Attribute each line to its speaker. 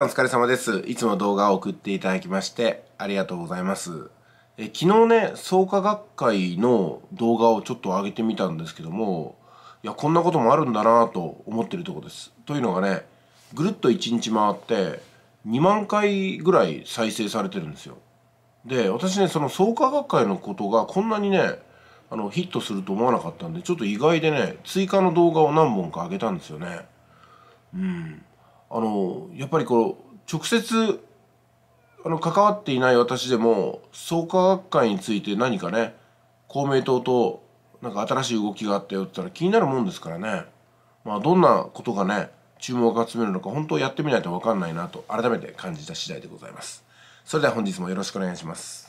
Speaker 1: お疲れ様です。いつも動画を送っていただきましてありがとうございます。え昨日ね、創価学会の動画をちょっと上げてみたんですけども、いや、こんなこともあるんだなと思ってるところです。というのがね、ぐるっと1日回って2万回ぐらい再生されてるんですよ。で、私ね、その創価学会のことがこんなにね、あのヒットすると思わなかったんで、ちょっと意外でね、追加の動画を何本か上げたんですよね。うん。あのやっぱりこう直接あの関わっていない私でも創価学会について何かね公明党となんか新しい動きがあったよって言ったら気になるもんですからね、まあ、どんなことがね注目を集めるのか本当やってみないと分かんないなと改めて感じた次第でございます。それでは本日もよろしくお願いします。